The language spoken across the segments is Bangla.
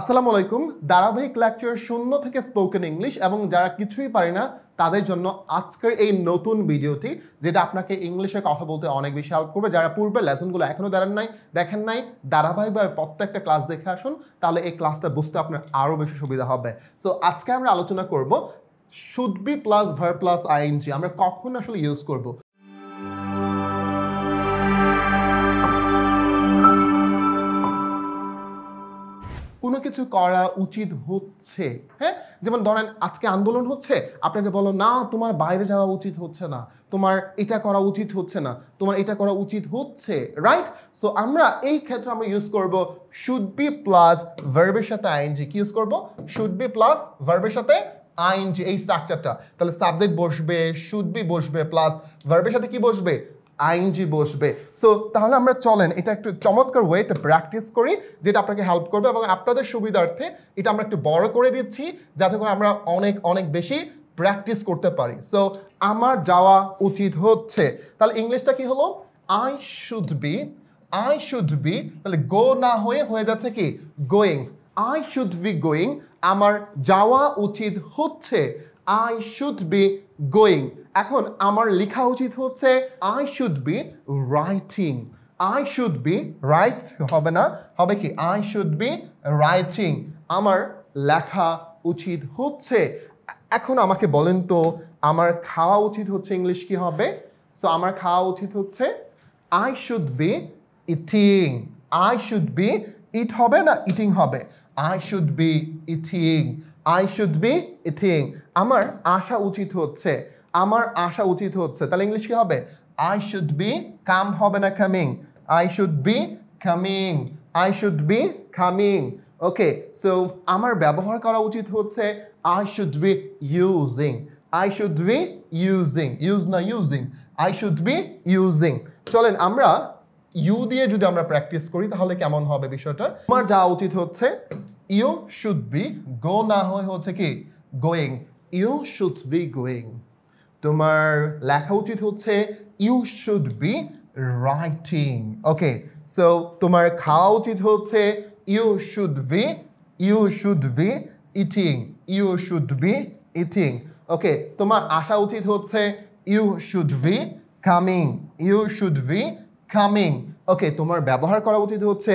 আসসালামু আলাইকুম ধারাবাহিক লেকচার শূন্য থেকে স্পোকেন ইংলিশ এবং যারা কিছুই পারে না তাদের জন্য আজকের এই নতুন ভিডিওটি যেটা আপনাকে ইংলিশে কথা বলতে অনেক বেশি হেল্প করবে যারা পূর্বে লেসনগুলো এখনও দাঁড়ান নাই দেখেন নাই ধারাবাহিকভাবে প্রত্যেকটা ক্লাস দেখে আসুন তাহলে এই ক্লাসটা বুঝতে আপনার আরও বেশি সুবিধা হবে সো আজকে আমরা আলোচনা করব should be plus verb plus ING আমরা কখন আসলে ইউজ করব কোনো কিছু করা উচিত হচ্ছে হ্যাঁ যেমন ধরেন আজকে আন্দোলন হচ্ছে আপনাকে বলো না তোমার বাইরে যাওয়া উচিত হচ্ছে না তোমার এটা করা উচিত হচ্ছে না তোমার এটা করা উচিত হচ্ছে রাইট সো আমরা এই ক্ষেত্রে আমরা ইউজ করব শুড বি প্লাস ভার্বের সাথে আইএনজি কি ইউজ করব শুড বি প্লাস ভার্বের সাথে আইএনজি এই স্ট্রাকচারটা তাহলে সাবজেক্ট বসবে শুড বি বসবে প্লাস ভার্বের সাথে কি বসবে আইনজি বসবে সো তাহলে আমরা চলেন এটা একটু চমৎকার ওয়েতে প্র্যাকটিস করি যেটা আপনাকে হেল্প করবে এবং আপনাদের সুবিধার্থে এটা আমরা একটু বড় করে দিচ্ছি যাতে করে আমরা অনেক অনেক বেশি প্র্যাকটিস করতে পারি সো আমার যাওয়া উচিত হচ্ছে তাহলে ইংলিশটা কি হলো I should be I should be তাহলে গো না হয়ে হয়ে যাচ্ছে কি going I should be going আমার যাওয়া উচিত হচ্ছে আই শুড বি গোয়িং এখন আমার লেখা উচিত হচ্ছে I should be writing I should be write হবে না হবে কি আই শুড বি রাইটিং আমার লেখা উচিত হচ্ছে এখন আমাকে বলেন তো আমার খাওয়া উচিত হচ্ছে ইংলিশ কি হবে সো আমার খাওয়া উচিত হচ্ছে I should be eating I should be eat হবে না ইটিং হবে I should be eating I should be eating আমার আসা উচিত হচ্ছে আমার আসা উচিত হচ্ছে তাহলে ইংলিশ কি হবে আই শুড বি কাম হবে না coming I should be coming I should be coming okay so আমার ব্যবহার করা উচিত হচ্ছে I should be using I should be using use না using I should be using চলেন আমরা ইউ দিয়ে যদি আমরা প্র্যাকটিস করি তাহলে কেমন হবে বিষয়টা তোমার যাওয়া উচিত হচ্ছে ইউ শুড বি গো না হয়ে হচ্ছে কি going you should be going তোমার লেখা উচিত হচ্ছে you should be writing okay so তোমার খাওয়া উচিত হচ্ছে you should be you should be eating you should be eating okay তোমার আসা উচিত হচ্ছে you should be coming you should be coming okay তোমার ব্যবহার করা উচিত হচ্ছে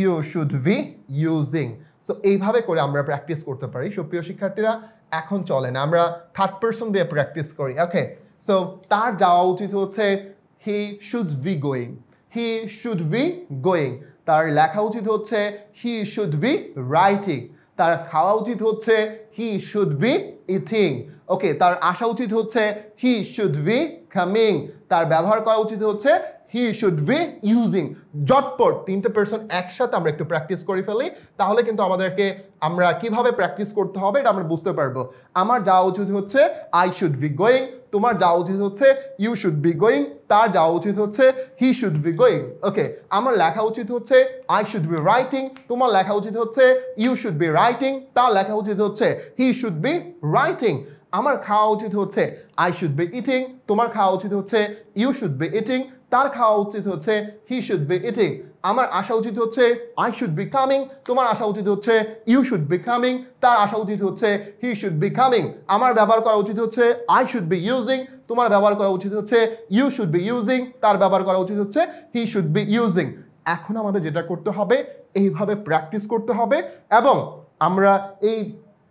you should be using so এইভাবে করে আমরা প্র্যাকটিস করতে পারি সুপ্রিয় শিক্ষার্থীরা এখন চলে না আমরা থার্ড পার্সন দিয়ে প্র্যাকটিস করি ওকে সো তার যাওয়া উচিত হচ্ছে he should be going he should be going তার লেখা উচিত হচ্ছে হি শুড বি রাইটিং তার খাওয়া উচিত হচ্ছে he should be eating okay তার আসা উচিত হচ্ছে হি শুড বি কামিং তার ব্যবহার করা উচিত হচ্ছে হি শুড বি ইউজিং জটপট তিনটে পার্সন একসাথে আমরা একটু প্র্যাকটিস করে ফেলি তাহলে কিন্তু আমাদেরকে আমরা কিভাবে প্র্যাকটিস করতে হবে এটা আমরা বুঝতে পারবো আমার যাওয়া উচিত হচ্ছে আই শুড বি গোয়িং তোমার যাওয়া উচিত হচ্ছে ইউ শুড বি গোয়িং তার যাওয়া উচিত হচ্ছে he should be going okay আমার লেখা উচিত হচ্ছে আই শুড বি রাইটিং তোমার লেখা উচিত হচ্ছে ইউ শুড বি রাইটিং তার লেখা উচিত হচ্ছে হি শুড বি রাইটিং আমার খাওয়া উচিত হচ্ছে আই শুড বি ইটিং তোমার খাওয়া উচিত হচ্ছে ইউ শুড বি ইটিং তার খাওয়া উচিত হচ্ছে হি শুড বি ইটিং আমার আসা উচিত হচ্ছে আই শুড বি কামিং তোমার আসা উচিত হচ্ছে ইউ শুড বি কামিং তার আসা উচিত হচ্ছে হি শুড বি কামিং আমার ব্যবহার করা উচিত হচ্ছে আই শুড বি ইউজিং তোমার ব্যবহার করা উচিত হচ্ছে ইউ শুড বি ইউজিং তার ব্যবহার করা উচিত হচ্ছে হি শুড বি ইউজিং এখন আমাদের যেটা করতে হবে এইভাবে প্র্যাকটিস করতে হবে এবং আমরা এই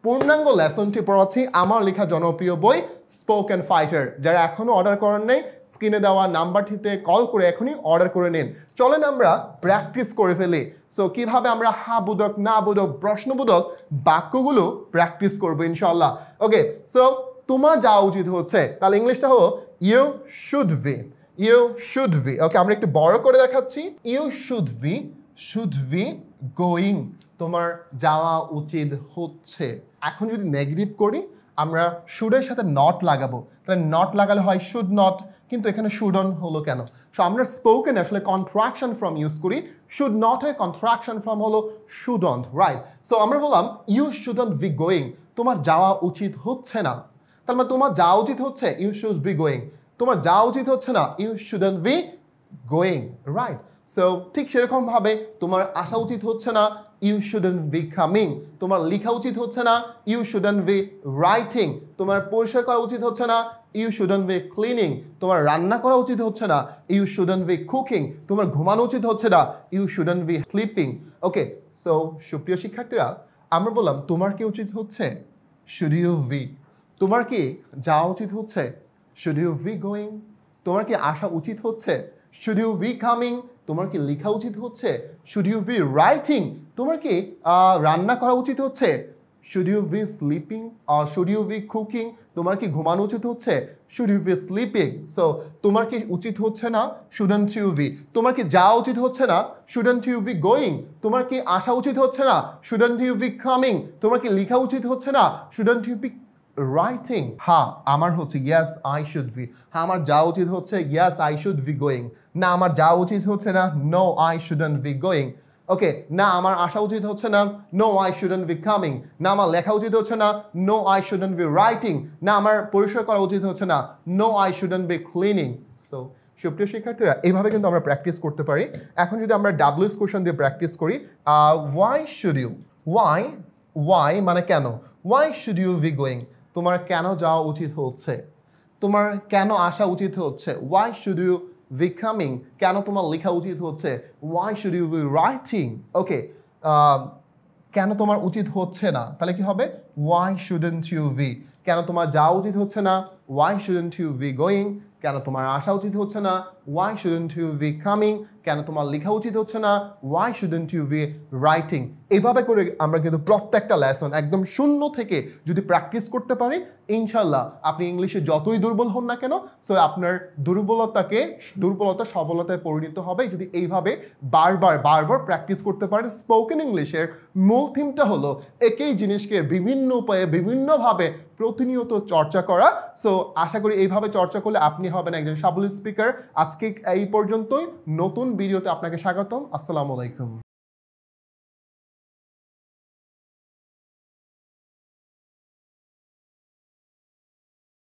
পূর্ণাঙ্গ লেসনটি পড়াচ্ছি আমার লেখা জনপ্রিয় বই স্পোক অ্যান্ড ফাইটার যারা এখনও অর্ডার করার নেই স্ক্রিনে দেওয়া নাম্বারটিতে কল করে এখনই অর্ডার করে নিন চলেন আমরা প্র্যাকটিস করে ফেলি সো কিভাবে আমরা হা বোধক না বোধক প্রশ্নবোধক বাক্যগুলো প্র্যাকটিস করবো ইনশাল্লাহ ওকে সো তোমার যাওয়া উচিত হচ্ছে তাহলে ইংলিশটা হলো you should be you should be okay আমরা একটু বড় করে দেখাচ্ছি you should be should be going তোমার যাওয়া উচিত হচ্ছে এখন যদি নেগেটিভ করি আমরা শুডের সাথে নট লাগাবো তাহলে নট লাগালে হয় শুড নট কিন্তু এখানে শুড অন হলো কেন সো আমরা স্পোকেন আসলে কন্ট্রাকশন ফর্ম ইউজ করি শুড নট এর কন্ট্রাকশন ফর্ম হলো শুড অন রাইট সো আমরা বললাম you shouldn't be going তোমার যাওয়া উচিত হচ্ছে না তার মানে তোমার যাওয়া উচিত হচ্ছে ইউ শুড বি গোয়িং তোমার যাওয়া উচিত হচ্ছে না you shouldn't be going right so ঠিক সেরকমভাবে তোমার আসা উচিত হচ্ছে না ইউ শুডেন বি কামিং তোমার লেখা উচিত হচ্ছে না ইউ শুডেন বি রাইটিং তোমার পরিষ্কার করা উচিত হচ্ছে না ইউ শুডেন বি ক্লিনিং তোমার রান্না করা উচিত হচ্ছে না ইউ শুডেন বি কুকিং তোমার ঘুমানো উচিত হচ্ছে না you shouldn't be sleeping okay so সুপ্রিয় শিক্ষার্থীরা আমরা বললাম তোমার কি উচিত হচ্ছে শুড ইউ ভি তোমার কি যাওয়া উচিত হচ্ছে শুড ইউ ভি গোয়িং তোমার কি আসা উচিত হচ্ছে শুড ইউ বি কামিং তোমার কি লেখা উচিত হচ্ছে শুড ইউ বি রাইটিং তোমার কি রান্না করা উচিত হচ্ছে শুড ইউ বি স্লিপিং আর শুড ইউ বি কুকিং তোমার কি ঘুমানো উচিত হচ্ছে should you be sleeping so তোমার কি উচিত হচ্ছে না শুডেন্ট ইউ বি তোমার কি যাওয়া উচিত হচ্ছে না শুডেন্ট ইউ বি গোয়িং তোমার কি আসা উচিত হচ্ছে না শুডেন্ট ইউ বি কামিং তোমার কি লেখা উচিত হচ্ছে না শুডেন্ট ইউ বি রাইটিং হ্যাঁ আমার হচ্ছে ইয়াস আই শুড বি হ্যাঁ আমার যাওয়া উচিত হচ্ছে yes I should be going না আমার যাওয়া উচিত হচ্ছে না no I shouldn't be going okay না আমার আসা উচিত হচ্ছে না no I shouldn't be coming না আমার লেখা উচিত হচ্ছে না no I shouldn't be writing না আমার পরিষ্কার করা উচিত হচ্ছে না no I shouldn't be cleaning so সুপ্রিয় শিক্ষার্থীরা এইভাবে কিন্তু আমরা প্র্যাকটিস করতে পারি এখন যদি আমরা ডাব্লিউস কোশ্চেন দিয়ে প্র্যাকটিস করি why should you why why মানে কেন why should you be going তোমার কেন যাওয়া উচিত হচ্ছে তোমার কেন আসা উচিত হচ্ছে ওয়াই শুড ইউ কামিং কেন তোমার লেখা উচিত হচ্ছে why should you be writing okay কেন তোমার উচিত হচ্ছে না তাহলে কি হবে ওয়াই শুডেন্ট ইউ বি কেন তোমার যাওয়া উচিত হচ্ছে না why shouldn't you be going কেন তোমার আসা উচিত হচ্ছে না why shouldn't you be coming কেন তোমার লেখা উচিত হচ্ছে না why shouldn't you be writing এভাবে করে আমরা কিন্তু প্রত্যেকটা লেসন একদম শূন্য থেকে যদি প্র্যাকটিস করতে পারি ইনশাল্লাহ আপনি ইংলিশে যতই দুর্বল হন না কেন সো আপনার দুর্বলতাকে দুর্বলতা সফলতায় পরিণত হবে যদি এইভাবে বারবার বারবার প্র্যাকটিস করতে পারেন স্পোকেন ইংলিশের মূল থিমটা হলো একই জিনিসকে বিভিন্ন উপায়ে বিভিন্নভাবে প্রতিনিয়ত চর্চা করা সো আশা করি এইভাবে চর্চা করলে আপনি হবেন একজন সাবল স্পিকার আজকে এই পর্যন্তই নতুন ভিডিওতে আপনাকে স্বাগতম আসসালামু আলাইকুম